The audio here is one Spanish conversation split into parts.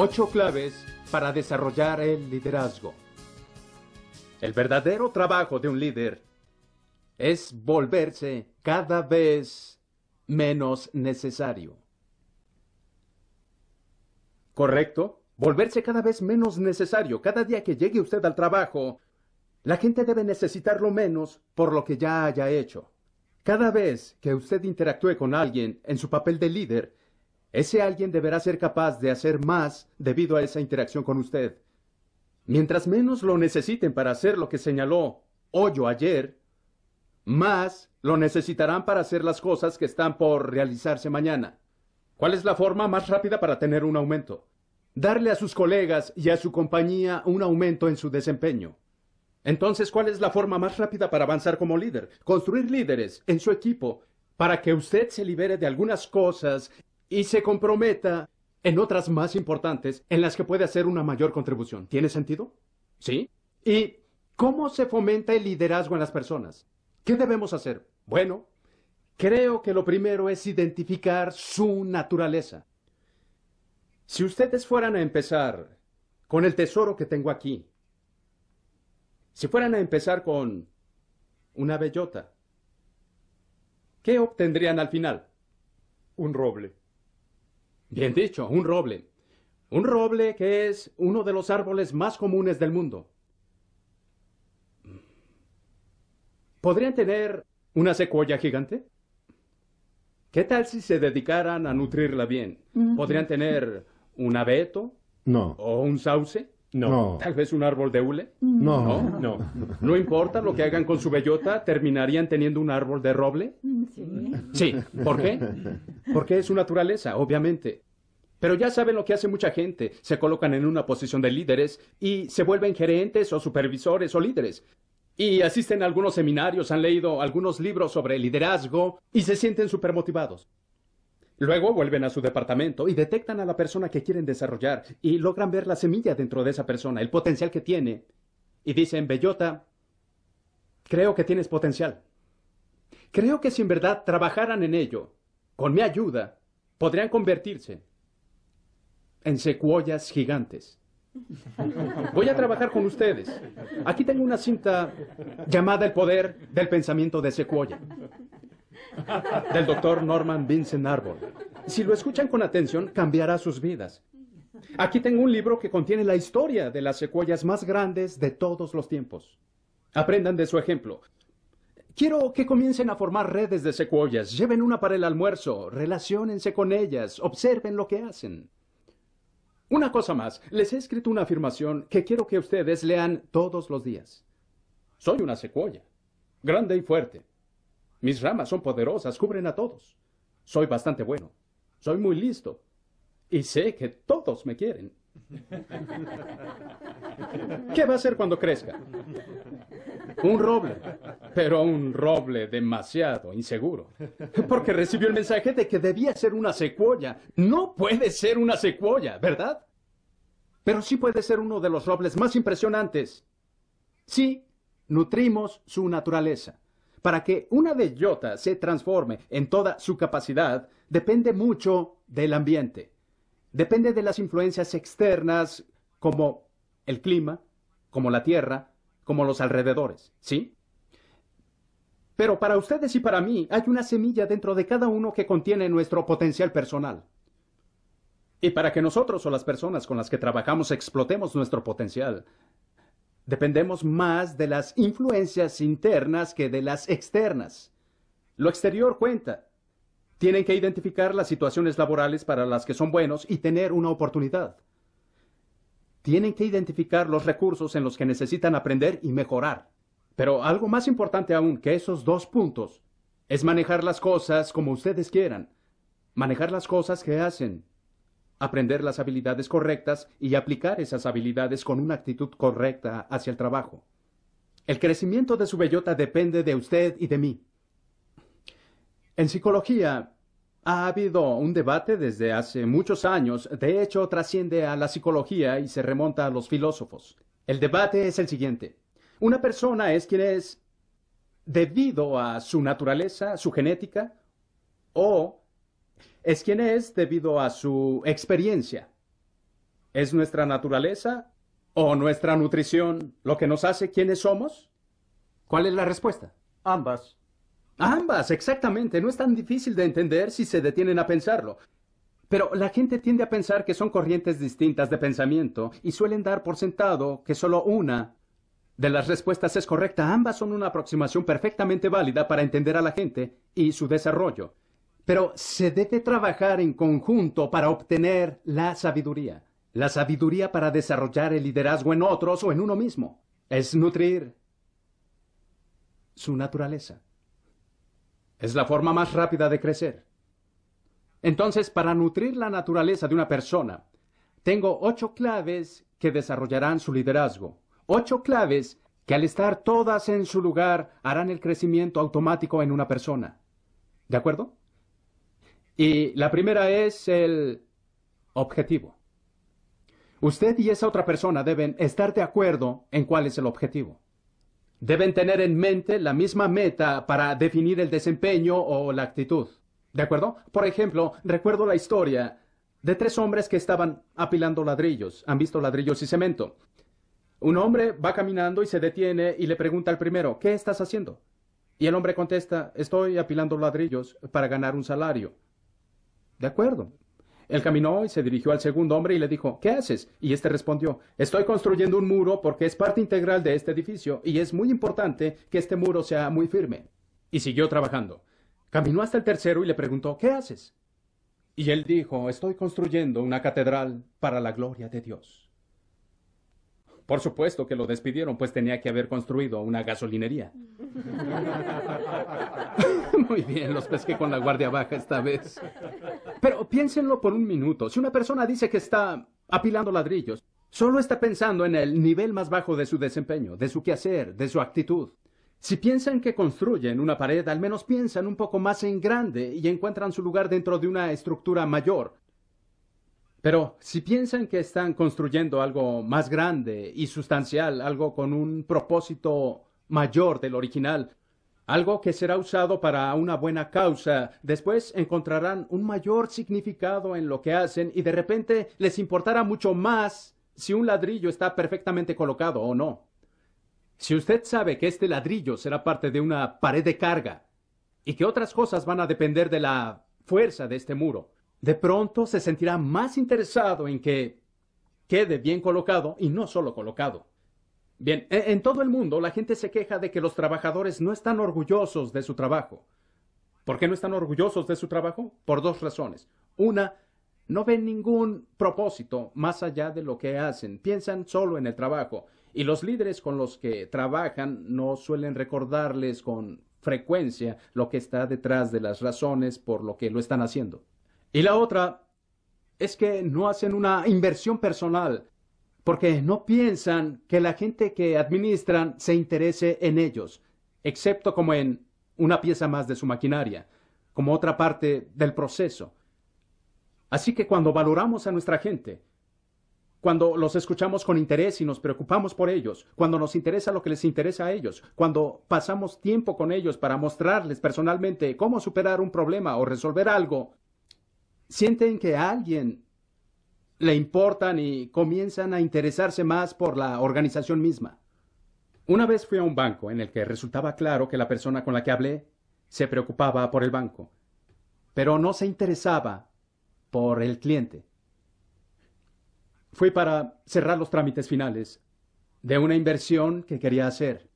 Ocho claves para desarrollar el liderazgo. El verdadero trabajo de un líder es volverse cada vez menos necesario. ¿Correcto? Volverse cada vez menos necesario. Cada día que llegue usted al trabajo, la gente debe necesitarlo menos por lo que ya haya hecho. Cada vez que usted interactúe con alguien en su papel de líder, ese alguien deberá ser capaz de hacer más debido a esa interacción con usted. Mientras menos lo necesiten para hacer lo que señaló Hoyo ayer, más lo necesitarán para hacer las cosas que están por realizarse mañana. ¿Cuál es la forma más rápida para tener un aumento? Darle a sus colegas y a su compañía un aumento en su desempeño. Entonces, ¿cuál es la forma más rápida para avanzar como líder? Construir líderes en su equipo para que usted se libere de algunas cosas y se comprometa en otras más importantes en las que puede hacer una mayor contribución. ¿Tiene sentido? ¿Sí? ¿Y cómo se fomenta el liderazgo en las personas? ¿Qué debemos hacer? Bueno, creo que lo primero es identificar su naturaleza. Si ustedes fueran a empezar con el tesoro que tengo aquí, si fueran a empezar con una bellota, ¿qué obtendrían al final? Un roble. Bien dicho, un roble. Un roble que es uno de los árboles más comunes del mundo. ¿Podrían tener una secuoya gigante? ¿Qué tal si se dedicaran a nutrirla bien? ¿Podrían tener un abeto? No. ¿O un sauce? No. ¿Tal vez un árbol de hule? No. no. No, importa lo que hagan con su bellota, ¿terminarían teniendo un árbol de roble? Sí. Sí. ¿Por qué? Porque es su naturaleza, obviamente. Pero ya saben lo que hace mucha gente. Se colocan en una posición de líderes y se vuelven gerentes o supervisores o líderes. Y asisten a algunos seminarios, han leído algunos libros sobre liderazgo y se sienten motivados. Luego vuelven a su departamento y detectan a la persona que quieren desarrollar y logran ver la semilla dentro de esa persona, el potencial que tiene. Y dicen, Bellota, creo que tienes potencial. Creo que si en verdad trabajaran en ello, con mi ayuda, podrían convertirse en secuoyas gigantes. Voy a trabajar con ustedes. Aquí tengo una cinta llamada El poder del pensamiento de secuoya del doctor Norman Vincent Arbor. Si lo escuchan con atención, cambiará sus vidas. Aquí tengo un libro que contiene la historia de las secuoyas más grandes de todos los tiempos. Aprendan de su ejemplo. Quiero que comiencen a formar redes de secuoyas, lleven una para el almuerzo, relaciónense con ellas, observen lo que hacen. Una cosa más, les he escrito una afirmación que quiero que ustedes lean todos los días. Soy una secuoya, grande y fuerte. Mis ramas son poderosas, cubren a todos. Soy bastante bueno. Soy muy listo. Y sé que todos me quieren. ¿Qué va a ser cuando crezca? Un roble, pero un roble demasiado inseguro. Porque recibió el mensaje de que debía ser una secuoya. No puede ser una secuoya, ¿verdad? Pero sí puede ser uno de los robles más impresionantes. Sí, nutrimos su naturaleza. Para que una bellota se transforme en toda su capacidad, depende mucho del ambiente. Depende de las influencias externas como el clima, como la tierra, como los alrededores, ¿sí? Pero para ustedes y para mí hay una semilla dentro de cada uno que contiene nuestro potencial personal. Y para que nosotros o las personas con las que trabajamos explotemos nuestro potencial, Dependemos más de las influencias internas que de las externas. Lo exterior cuenta. Tienen que identificar las situaciones laborales para las que son buenos y tener una oportunidad. Tienen que identificar los recursos en los que necesitan aprender y mejorar. Pero algo más importante aún que esos dos puntos es manejar las cosas como ustedes quieran. Manejar las cosas que hacen, aprender las habilidades correctas y aplicar esas habilidades con una actitud correcta hacia el trabajo. El crecimiento de su bellota depende de usted y de mí. En psicología ha habido un debate desde hace muchos años, de hecho trasciende a la psicología y se remonta a los filósofos. El debate es el siguiente. Una persona es quien es debido a su naturaleza, su genética, o es quien es debido a su experiencia. ¿Es nuestra naturaleza o nuestra nutrición lo que nos hace quienes somos? ¿Cuál es la respuesta? Ambas. Ambas, exactamente. No es tan difícil de entender si se detienen a pensarlo. Pero la gente tiende a pensar que son corrientes distintas de pensamiento y suelen dar por sentado que solo una de las respuestas es correcta. Ambas son una aproximación perfectamente válida para entender a la gente y su desarrollo. Pero se debe trabajar en conjunto para obtener la sabiduría. La sabiduría para desarrollar el liderazgo en otros o en uno mismo. Es nutrir su naturaleza. Es la forma más rápida de crecer. Entonces, para nutrir la naturaleza de una persona, tengo ocho claves que desarrollarán su liderazgo. Ocho claves que al estar todas en su lugar harán el crecimiento automático en una persona. ¿De acuerdo? Y la primera es el objetivo. Usted y esa otra persona deben estar de acuerdo en cuál es el objetivo. Deben tener en mente la misma meta para definir el desempeño o la actitud. ¿De acuerdo? Por ejemplo, recuerdo la historia de tres hombres que estaban apilando ladrillos. Han visto ladrillos y cemento. Un hombre va caminando y se detiene y le pregunta al primero, ¿qué estás haciendo? Y el hombre contesta, estoy apilando ladrillos para ganar un salario. De acuerdo. Él caminó y se dirigió al segundo hombre y le dijo, ¿qué haces? Y este respondió, estoy construyendo un muro porque es parte integral de este edificio y es muy importante que este muro sea muy firme. Y siguió trabajando. Caminó hasta el tercero y le preguntó, ¿qué haces? Y él dijo, estoy construyendo una catedral para la gloria de Dios. Por supuesto que lo despidieron, pues tenía que haber construido una gasolinería. Muy bien, los pesqué con la guardia baja esta vez. Pero piénsenlo por un minuto. Si una persona dice que está apilando ladrillos, solo está pensando en el nivel más bajo de su desempeño, de su quehacer, de su actitud. Si piensan que construyen una pared, al menos piensan un poco más en grande y encuentran su lugar dentro de una estructura mayor, pero si piensan que están construyendo algo más grande y sustancial, algo con un propósito mayor del original, algo que será usado para una buena causa, después encontrarán un mayor significado en lo que hacen y de repente les importará mucho más si un ladrillo está perfectamente colocado o no. Si usted sabe que este ladrillo será parte de una pared de carga y que otras cosas van a depender de la fuerza de este muro, de pronto se sentirá más interesado en que quede bien colocado y no solo colocado. Bien, e, en todo el mundo la gente se queja de que los trabajadores no están orgullosos de su trabajo. ¿Por qué no están orgullosos de su trabajo? Por dos razones. Una, no ven ningún propósito más allá de lo que hacen, piensan solo en el trabajo. Y los líderes con los que trabajan no suelen recordarles con frecuencia lo que está detrás de las razones por lo que lo están haciendo. Y la otra es que no hacen una inversión personal, porque no piensan que la gente que administran se interese en ellos, excepto como en una pieza más de su maquinaria, como otra parte del proceso. Así que cuando valoramos a nuestra gente, cuando los escuchamos con interés y nos preocupamos por ellos, cuando nos interesa lo que les interesa a ellos, cuando pasamos tiempo con ellos para mostrarles personalmente cómo superar un problema o resolver algo, sienten que a alguien le importan y comienzan a interesarse más por la organización misma. Una vez fui a un banco en el que resultaba claro que la persona con la que hablé se preocupaba por el banco, pero no se interesaba por el cliente. Fui para cerrar los trámites finales de una inversión que quería hacer.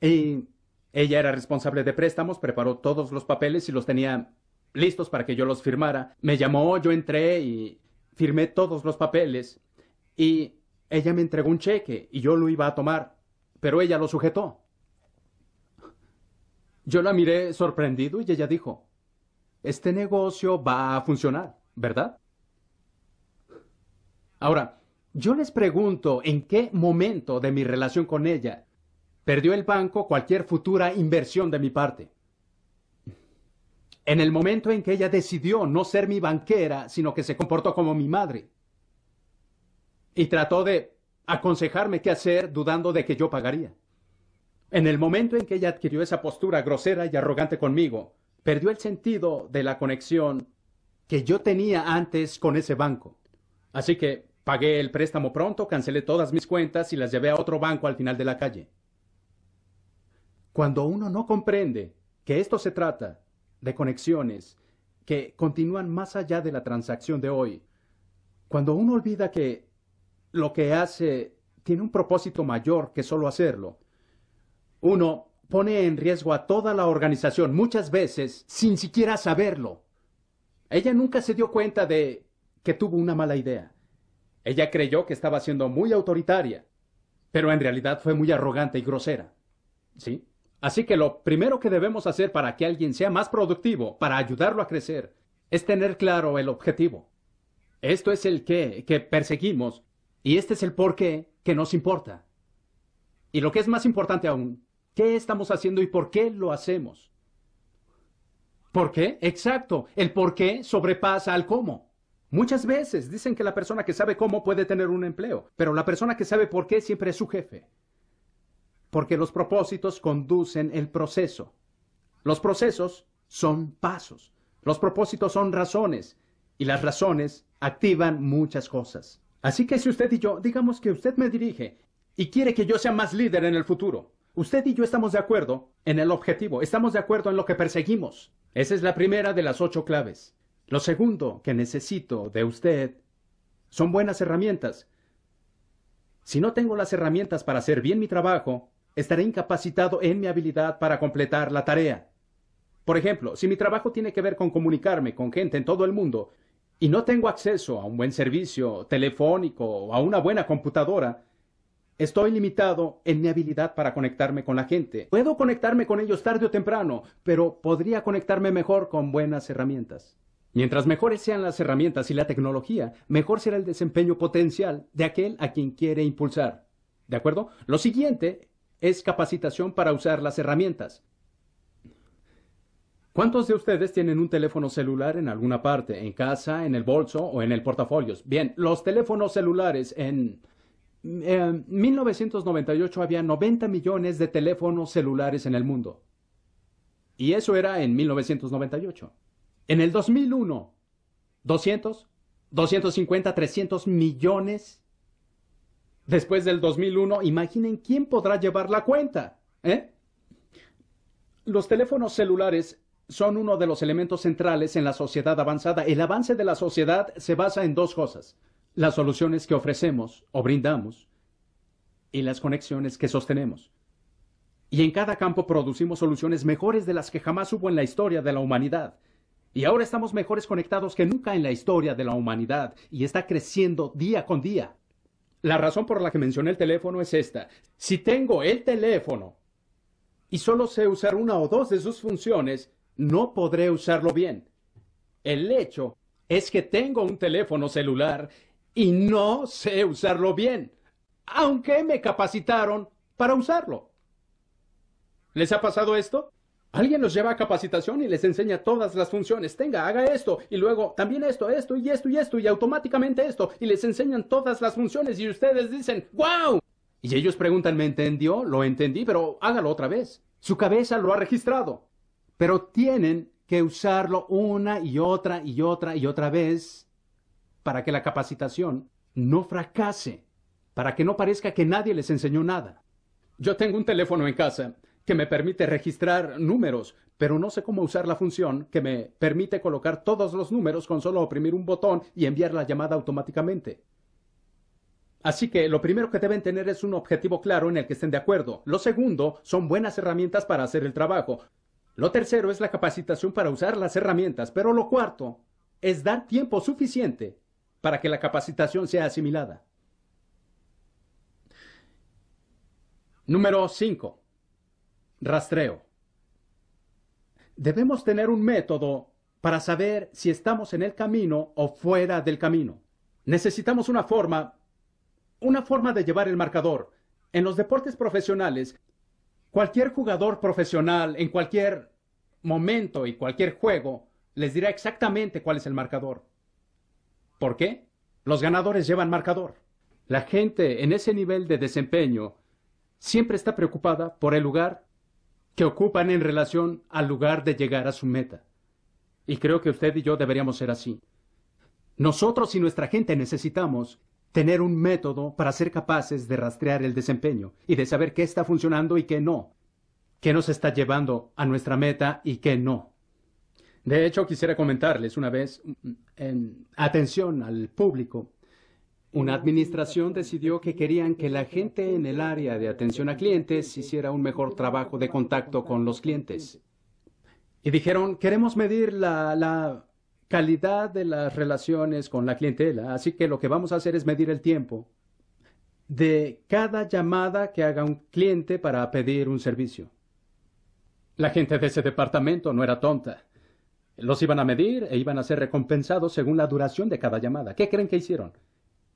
Y ella era responsable de préstamos, preparó todos los papeles y los tenía listos para que yo los firmara. Me llamó, yo entré y firmé todos los papeles y ella me entregó un cheque y yo lo iba a tomar, pero ella lo sujetó. Yo la miré sorprendido y ella dijo, este negocio va a funcionar, ¿verdad? Ahora, yo les pregunto en qué momento de mi relación con ella perdió el banco cualquier futura inversión de mi parte en el momento en que ella decidió no ser mi banquera, sino que se comportó como mi madre. Y trató de aconsejarme qué hacer dudando de que yo pagaría. En el momento en que ella adquirió esa postura grosera y arrogante conmigo, perdió el sentido de la conexión que yo tenía antes con ese banco. Así que pagué el préstamo pronto, cancelé todas mis cuentas y las llevé a otro banco al final de la calle. Cuando uno no comprende que esto se trata de conexiones que continúan más allá de la transacción de hoy. Cuando uno olvida que lo que hace tiene un propósito mayor que solo hacerlo, uno pone en riesgo a toda la organización muchas veces sin siquiera saberlo. Ella nunca se dio cuenta de que tuvo una mala idea. Ella creyó que estaba siendo muy autoritaria, pero en realidad fue muy arrogante y grosera. ¿Sí? Así que lo primero que debemos hacer para que alguien sea más productivo, para ayudarlo a crecer, es tener claro el objetivo. Esto es el qué que perseguimos y este es el por qué que nos importa. Y lo que es más importante aún, ¿qué estamos haciendo y por qué lo hacemos? ¿Por qué? Exacto. El por qué sobrepasa al cómo. Muchas veces dicen que la persona que sabe cómo puede tener un empleo, pero la persona que sabe por qué siempre es su jefe porque los propósitos conducen el proceso. Los procesos son pasos, los propósitos son razones y las razones activan muchas cosas. Así que si usted y yo, digamos que usted me dirige y quiere que yo sea más líder en el futuro, usted y yo estamos de acuerdo en el objetivo, estamos de acuerdo en lo que perseguimos. Esa es la primera de las ocho claves. Lo segundo que necesito de usted son buenas herramientas. Si no tengo las herramientas para hacer bien mi trabajo, estaré incapacitado en mi habilidad para completar la tarea. Por ejemplo, si mi trabajo tiene que ver con comunicarme con gente en todo el mundo y no tengo acceso a un buen servicio telefónico o a una buena computadora, Estoy limitado en mi habilidad para conectarme con la gente. Puedo conectarme con ellos tarde o temprano, pero podría conectarme mejor con buenas herramientas. Mientras mejores sean las herramientas y la tecnología, mejor será el desempeño potencial de aquel a quien quiere impulsar. ¿De acuerdo? Lo siguiente es capacitación para usar las herramientas. ¿Cuántos de ustedes tienen un teléfono celular en alguna parte, en casa, en el bolso o en el portafolios? Bien, los teléfonos celulares en... En 1998 había 90 millones de teléfonos celulares en el mundo. Y eso era en 1998. En el 2001, 200, 250, 300 millones Después del 2001, imaginen quién podrá llevar la cuenta. ¿eh? Los teléfonos celulares son uno de los elementos centrales en la sociedad avanzada. El avance de la sociedad se basa en dos cosas. Las soluciones que ofrecemos o brindamos y las conexiones que sostenemos. Y en cada campo producimos soluciones mejores de las que jamás hubo en la historia de la humanidad. Y ahora estamos mejores conectados que nunca en la historia de la humanidad y está creciendo día con día. La razón por la que mencioné el teléfono es esta. Si tengo el teléfono y solo sé usar una o dos de sus funciones, no podré usarlo bien. El hecho es que tengo un teléfono celular y no sé usarlo bien, aunque me capacitaron para usarlo. ¿Les ha pasado esto? Alguien los lleva a capacitación y les enseña todas las funciones. Tenga, haga esto y luego también esto, esto y esto y esto y automáticamente esto y les enseñan todas las funciones y ustedes dicen, ¡wow! Y ellos preguntan, ¿me entendió? Lo entendí, pero hágalo otra vez. Su cabeza lo ha registrado. Pero tienen que usarlo una y otra y otra y otra vez para que la capacitación no fracase, para que no parezca que nadie les enseñó nada. Yo tengo un teléfono en casa que me permite registrar números, pero no sé cómo usar la función que me permite colocar todos los números con solo oprimir un botón y enviar la llamada automáticamente. Así que lo primero que deben tener es un objetivo claro en el que estén de acuerdo. Lo segundo son buenas herramientas para hacer el trabajo. Lo tercero es la capacitación para usar las herramientas, pero lo cuarto es dar tiempo suficiente para que la capacitación sea asimilada. Número 5. Rastreo. Debemos tener un método para saber si estamos en el camino o fuera del camino. Necesitamos una forma, una forma de llevar el marcador. En los deportes profesionales, cualquier jugador profesional en cualquier momento y cualquier juego les dirá exactamente cuál es el marcador. ¿Por qué? Los ganadores llevan marcador. La gente en ese nivel de desempeño siempre está preocupada por el lugar que ocupan en relación al lugar de llegar a su meta. Y creo que usted y yo deberíamos ser así. Nosotros y nuestra gente necesitamos tener un método para ser capaces de rastrear el desempeño y de saber qué está funcionando y qué no, qué nos está llevando a nuestra meta y qué no. De hecho, quisiera comentarles una vez, mm, mm, en atención al público, una administración decidió que querían que la gente en el área de atención a clientes hiciera un mejor trabajo de contacto con los clientes. Y dijeron, queremos medir la, calidad de las relaciones con la clientela, así que lo que vamos a hacer es medir el tiempo de cada llamada que haga un cliente para pedir un servicio. La gente de ese departamento no era tonta. Los iban a medir e iban a ser recompensados según la duración de cada llamada. ¿Qué creen que hicieron?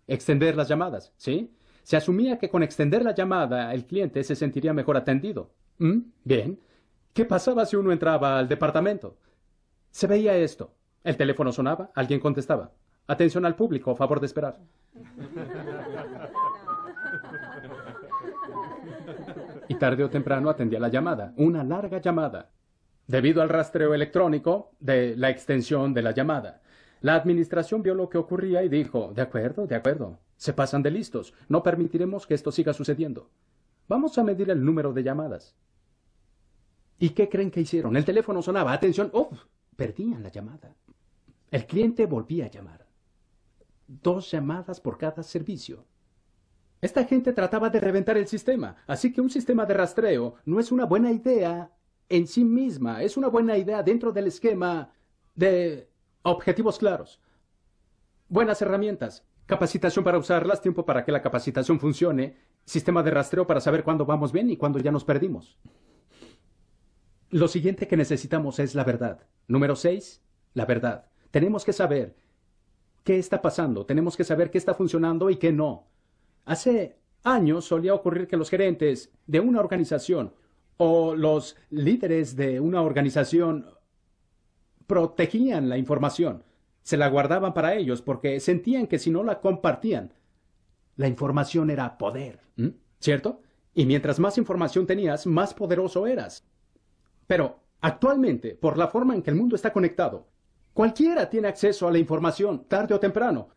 extender las llamadas, ¿sí? Se asumía que con extender la llamada el cliente se sentiría mejor atendido. ¿Mm? Bien. ¿Qué pasaba si uno entraba al departamento? Se veía esto. El teléfono sonaba, alguien contestaba. Atención al público, favor de esperar. Y tarde o temprano atendía la llamada, una larga llamada, debido al rastreo electrónico de la extensión de la llamada. La administración vio lo que ocurría y dijo, de acuerdo, de acuerdo, se pasan de listos, no permitiremos que esto siga sucediendo. Vamos a medir el número de llamadas. ¿Y qué creen que hicieron? El teléfono sonaba, atención, ¡Uf! perdían la llamada. El cliente volvía a llamar. Dos llamadas por cada servicio. Esta gente trataba de reventar el sistema, así que un sistema de rastreo no es una buena idea en sí misma, es una buena idea dentro del esquema de Objetivos claros. Buenas herramientas. Capacitación para usarlas, tiempo para que la capacitación funcione, sistema de rastreo para saber cuándo vamos bien y cuándo ya nos perdimos. Lo siguiente que necesitamos es la verdad. Número seis, la verdad. Tenemos que saber qué está pasando, tenemos que saber qué está funcionando y qué no. Hace años solía ocurrir que los gerentes de una organización o los líderes de una organización protegían la información, se la guardaban para ellos porque sentían que si no la compartían, la información era poder, ¿cierto? Y mientras más información tenías, más poderoso eras. Pero actualmente, por la forma en que el mundo está conectado, cualquiera tiene acceso a la información tarde o temprano.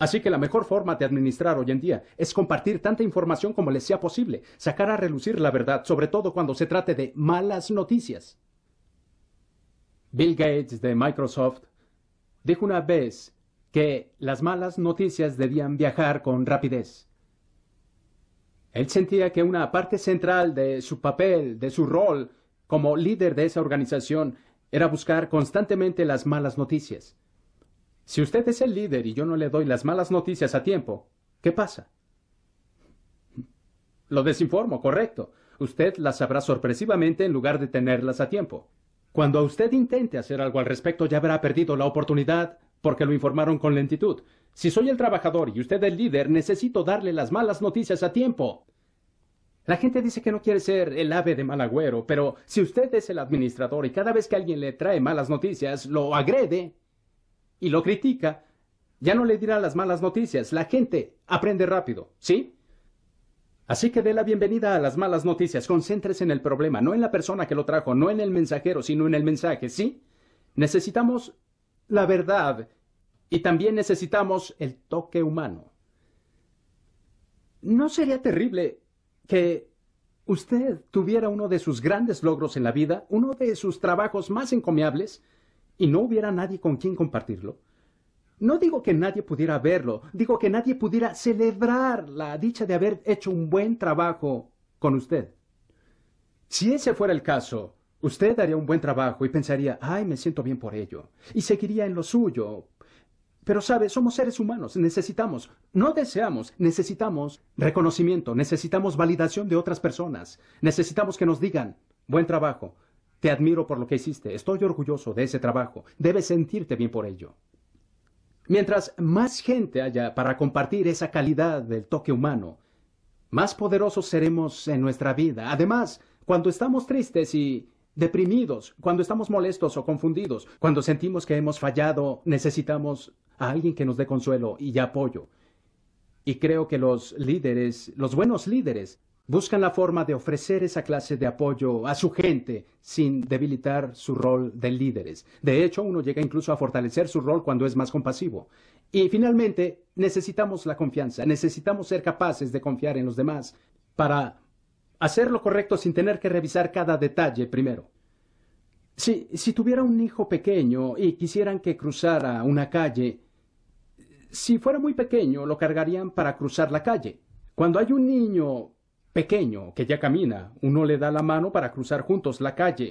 Así que la mejor forma de administrar hoy en día es compartir tanta información como les sea posible, sacar a relucir la verdad, sobre todo cuando se trate de malas noticias. Bill Gates de Microsoft dijo una vez que las malas noticias debían viajar con rapidez. Él sentía que una parte central de su papel, de su rol como líder de esa organización, era buscar constantemente las malas noticias. Si usted es el líder y yo no le doy las malas noticias a tiempo, ¿qué pasa? Lo desinformo, correcto. Usted las sabrá sorpresivamente en lugar de tenerlas a tiempo. Cuando usted intente hacer algo al respecto, ya habrá perdido la oportunidad porque lo informaron con lentitud. Si soy el trabajador y usted el líder, necesito darle las malas noticias a tiempo. La gente dice que no quiere ser el ave de mal agüero, pero si usted es el administrador y cada vez que alguien le trae malas noticias, lo agrede y lo critica, ya no le dirá las malas noticias. La gente aprende rápido, ¿sí? Así que dé la bienvenida a las malas noticias. Concéntrese en el problema, no en la persona que lo trajo, no en el mensajero, sino en el mensaje, ¿sí? Necesitamos la verdad y también necesitamos el toque humano. ¿No sería terrible que usted tuviera uno de sus grandes logros en la vida, uno de sus trabajos más encomiables, y no hubiera nadie con quien compartirlo? No digo que nadie pudiera verlo, digo que nadie pudiera celebrar la dicha de haber hecho un buen trabajo con usted. Si ese fuera el caso, usted haría un buen trabajo y pensaría, ay, me siento bien por ello, y seguiría en lo suyo. Pero sabe, somos seres humanos, necesitamos, no deseamos, necesitamos reconocimiento, necesitamos validación de otras personas, necesitamos que nos digan, buen trabajo, te admiro por lo que hiciste, estoy orgulloso de ese trabajo, debes sentirte bien por ello. Mientras más gente haya para compartir esa calidad del toque humano, más poderosos seremos en nuestra vida. Además, cuando estamos tristes y deprimidos, cuando estamos molestos o confundidos, cuando sentimos que hemos fallado, necesitamos a alguien que nos dé consuelo y apoyo. Y creo que los líderes, los buenos líderes, buscan la forma de ofrecer esa clase de apoyo a su gente sin debilitar su rol de líderes. De hecho, uno llega incluso a fortalecer su rol cuando es más compasivo. Y finalmente, necesitamos la confianza, necesitamos ser capaces de confiar en los demás para hacer lo correcto sin tener que revisar cada detalle primero. Si, si tuviera un hijo pequeño y quisieran que cruzara una calle, si fuera muy pequeño lo cargarían para cruzar la calle. Cuando hay un niño pequeño, que ya camina, uno le da la mano para cruzar juntos la calle.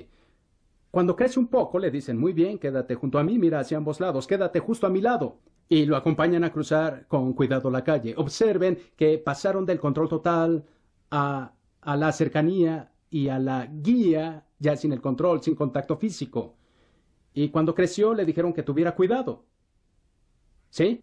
Cuando crece un poco le dicen, muy bien, quédate junto a mí, mira hacia ambos lados, quédate justo a mi lado. Y lo acompañan a cruzar con cuidado la calle. Observen que pasaron del control total a, a la cercanía y a la guía, ya sin el control, sin contacto físico. Y cuando creció le dijeron que tuviera cuidado. ¿Sí?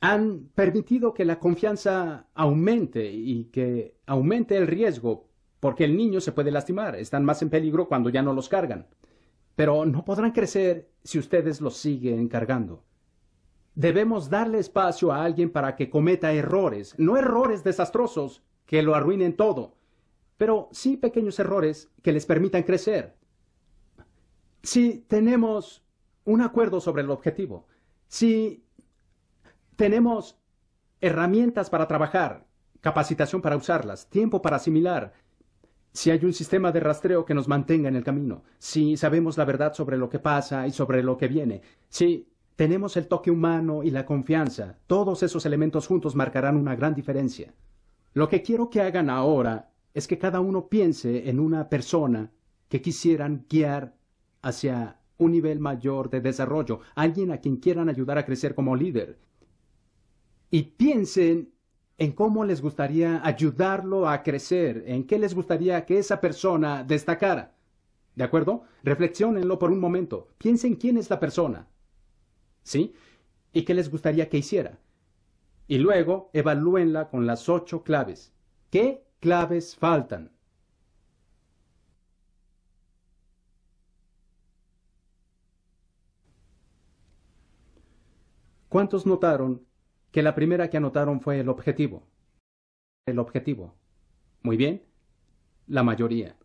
han permitido que la confianza aumente y que aumente el riesgo, porque el niño se puede lastimar, están más en peligro cuando ya no los cargan. Pero no podrán crecer si ustedes los siguen cargando. Debemos darle espacio a alguien para que cometa errores, no errores desastrosos que lo arruinen todo, pero sí pequeños errores que les permitan crecer. Si tenemos un acuerdo sobre el objetivo, si tenemos herramientas para trabajar, capacitación para usarlas, tiempo para asimilar, si hay un sistema de rastreo que nos mantenga en el camino, si sabemos la verdad sobre lo que pasa y sobre lo que viene, si tenemos el toque humano y la confianza, todos esos elementos juntos marcarán una gran diferencia. Lo que quiero que hagan ahora es que cada uno piense en una persona que quisieran guiar hacia un nivel mayor de desarrollo, alguien a quien quieran ayudar a crecer como líder, y piensen en cómo les gustaría ayudarlo a crecer, en qué les gustaría que esa persona destacara. ¿De acuerdo? Reflexionenlo por un momento. Piensen quién es la persona. ¿Sí? ¿Y qué les gustaría que hiciera? Y luego evalúenla con las ocho claves. ¿Qué claves faltan? ¿Cuántos notaron que la primera que anotaron fue el objetivo. El objetivo. Muy bien. La mayoría.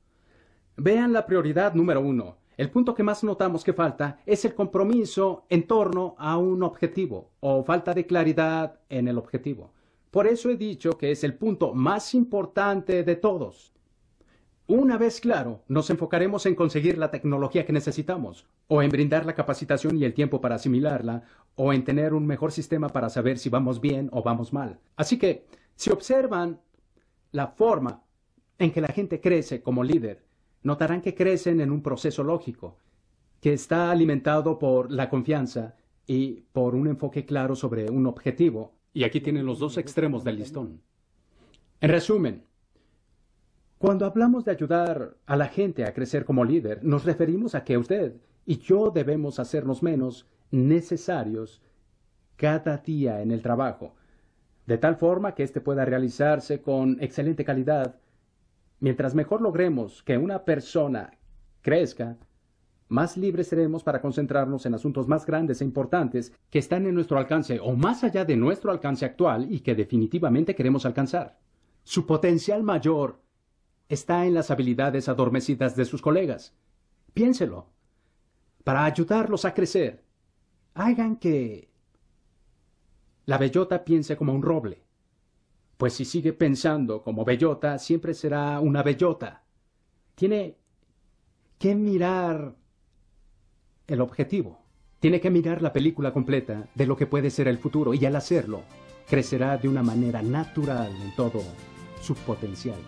Vean la prioridad número uno. El punto que más notamos que falta es el compromiso en torno a un objetivo o falta de claridad en el objetivo. Por eso he dicho que es el punto más importante de todos. Una vez claro, nos enfocaremos en conseguir la tecnología que necesitamos, o en brindar la capacitación y el tiempo para asimilarla, o en tener un mejor sistema para saber si vamos bien o vamos mal. Así que, si observan la forma en que la gente crece como líder, notarán que crecen en un proceso lógico, que está alimentado por la confianza y por un enfoque claro sobre un objetivo. Y aquí tienen los dos extremos del listón. En resumen, cuando hablamos de ayudar a la gente a crecer como líder, nos referimos a que usted y yo debemos hacernos menos necesarios cada día en el trabajo, de tal forma que éste pueda realizarse con excelente calidad. Mientras mejor logremos que una persona crezca, más libres seremos para concentrarnos en asuntos más grandes e importantes que están en nuestro alcance o más allá de nuestro alcance actual y que definitivamente queremos alcanzar. Su potencial mayor está en las habilidades adormecidas de sus colegas. Piénselo. Para ayudarlos a crecer, hagan que la bellota piense como un roble. Pues si sigue pensando como bellota, siempre será una bellota. Tiene que mirar el objetivo. Tiene que mirar la película completa de lo que puede ser el futuro y al hacerlo, crecerá de una manera natural en todo su potencial.